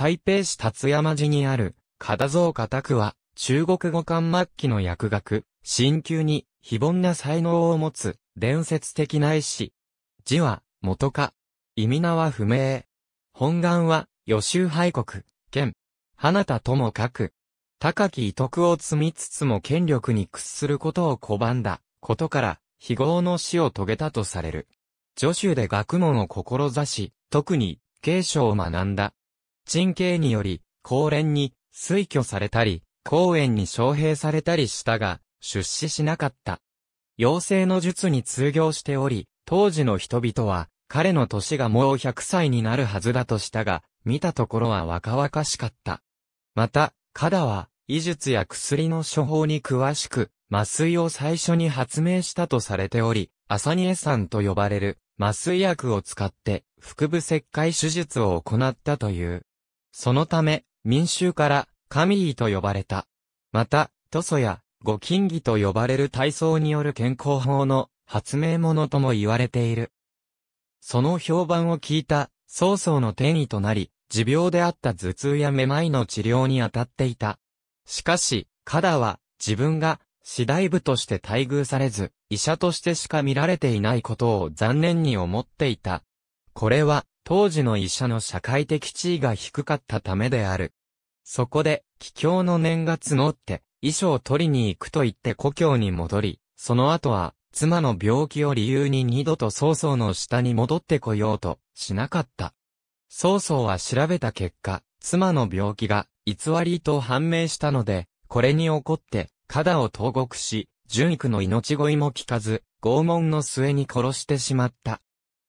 台北市辰山寺にある、片蔵家宅は、中国語漢末期の薬学、新旧に、非凡な才能を持つ、伝説的な絵師。字は、元か。意味名は不明。本願は、予習敗国、剣。花田ともかく。高き遺徳を積みつつも権力に屈することを拒んだ、ことから、非業の死を遂げたとされる。助手で学問を志し、特に、継承を学んだ。陳慶により、公連に推挙されたり、公園に招聘されたりしたが、出資しなかった。妖精の術に通行しており、当時の人々は、彼の年がもう100歳になるはずだとしたが、見たところは若々しかった。また、カダは、医術や薬の処方に詳しく、麻酔を最初に発明したとされており、アサニエ酸と呼ばれる麻酔薬を使って腹部切開手術を行ったという。そのため、民衆から、神医と呼ばれた。また、トソや、キ金儀と呼ばれる体操による健康法の発明者とも言われている。その評判を聞いた、曹操の転移となり、持病であった頭痛やめまいの治療に当たっていた。しかし、カダは、自分が、士大部として待遇されず、医者としてしか見られていないことを残念に思っていた。これは、当時の医者の社会的地位が低かったためである。そこで、帰郷の念が募って、遺書を取りに行くと言って故郷に戻り、その後は、妻の病気を理由に二度と曹操の下に戻ってこようとしなかった。曹操は調べた結果、妻の病気が偽りと判明したので、これに怒って、肩を投獄し、純育の命乞いも聞かず、拷問の末に殺してしまった。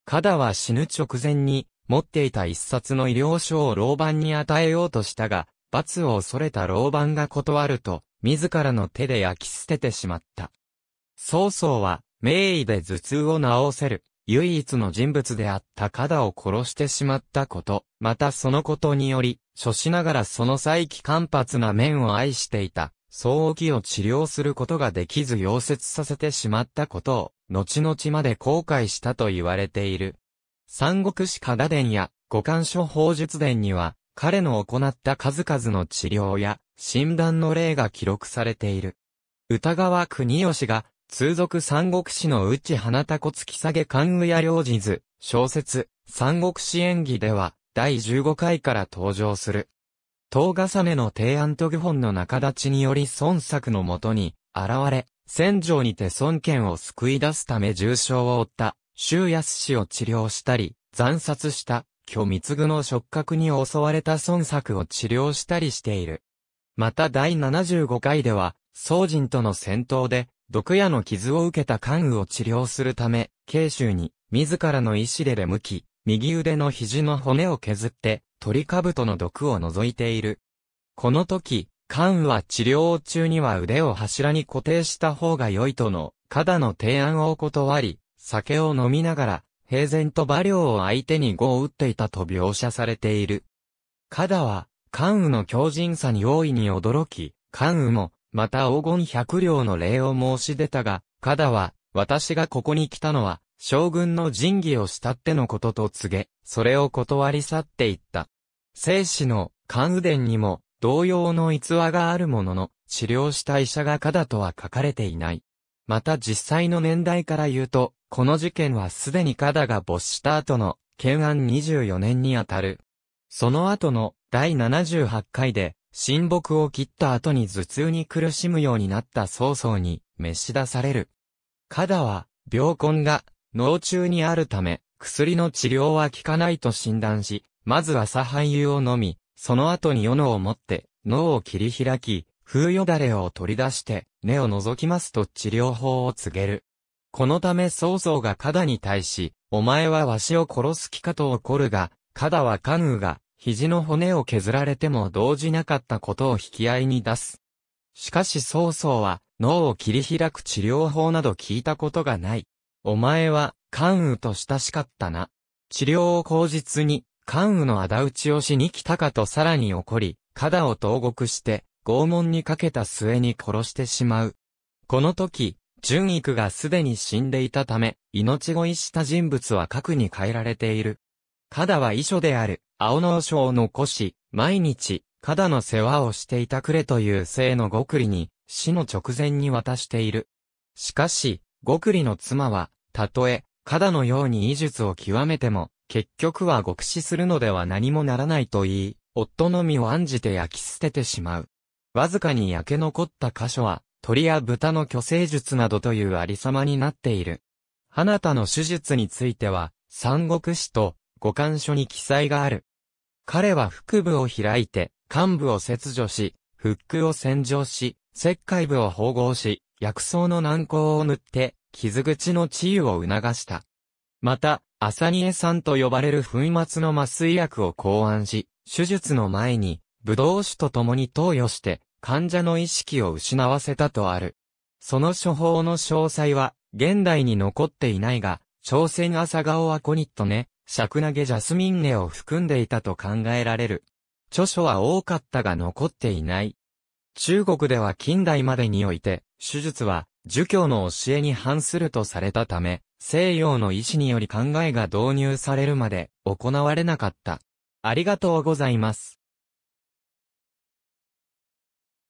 カダは死ぬ直前に、持っていた一冊の医療書を老番に与えようとしたが、罰を恐れた老番が断ると、自らの手で焼き捨ててしまった。曹操は、名医で頭痛を治せる、唯一の人物であったカダを殺してしまったこと、またそのことにより、諸しながらその再起間髪な面を愛していた、早きを治療することができず溶接させてしまったことを、後々まで後悔したと言われている。三国志家賀伝や五感書法術伝には、彼の行った数々の治療や診断の例が記録されている。歌川国吉が、通俗三国志の内花田骨木下げ関羽や領事図、小説、三国志演技では、第15回から登場する。東重ねの提案と愚本の仲立ちにより孫作のもとに、現れ、戦場にて孫権を救い出すため重傷を負った、周康氏を治療したり、残殺した、虚密具の触覚に襲われた孫作を治療したりしている。また第75回では、宋人との戦闘で、毒矢の傷を受けた関羽を治療するため、慶州に、自らの意志で出向き、右腕の肘の骨を削って、トリカブトの毒を除いている。この時、カウは治療中には腕を柱に固定した方が良いとの、カダの提案を断り、酒を飲みながら、平然と馬良を相手に碁を打っていたと描写されている。カダは、ンウの強靭さに大いに驚き、ンウも、また黄金百両の礼を申し出たが、カダは、私がここに来たのは、将軍の仁義を慕ってのことと告げ、それを断り去っていった。生死の関羽伝にも同様の逸話があるものの、治療した医者が過だとは書かれていない。また実際の年代から言うと、この事件はすでに過だが没した後の、建案24年にあたる。その後の第78回で、親睦を切った後に頭痛に苦しむようになった曹操に召し出される。カダは、病根が脳中にあるため、薬の治療は効かないと診断し、まずは左半油を飲み、その後に斧を持って、脳を切り開き、風よだれを取り出して、根を覗きますと治療法を告げる。このため曹操がカダに対し、お前はわしを殺す気かと怒るが、カダはカヌーが、肘の骨を削られても動じなかったことを引き合いに出す。しかし曹操は、脳を切り開く治療法など聞いたことがない。お前は、関羽と親しかったな。治療を口実に、関羽の仇討ちをしに来たかとさらに怒り、肩を投獄して、拷問にかけた末に殺してしまう。この時、純育がすでに死んでいたため、命乞いした人物は核に変えられている。肩は遺書である、青の章を残し、毎日、肩の世話をしていたくれという姓の極利に、死の直前に渡している。しかし、極利の妻は、たとえ、肌のように医術を極めても、結局は極死するのでは何もならないと言い、夫の身を案じて焼き捨ててしまう。わずかに焼け残った箇所は、鳥や豚の虚勢術などというありさまになっている。あなたの手術については、三国史と五感書に記載がある。彼は腹部を開いて、幹部を切除し、フックを洗浄し、石灰部を縫合し、薬草の軟膏を塗って、傷口の治癒を促した。また、アサニエ酸と呼ばれる粉末の麻酔薬を考案し、手術の前に、ブドウ酒と共に投与して、患者の意識を失わせたとある。その処方の詳細は、現代に残っていないが、朝鮮朝顔はコニットね、クナゲジャスミンネを含んでいたと考えられる。著書は多かったが残っていない。中国では近代までにおいて、手術は儒教の教えに反するとされたため、西洋の意志により考えが導入されるまで行われなかった。ありがとうございます。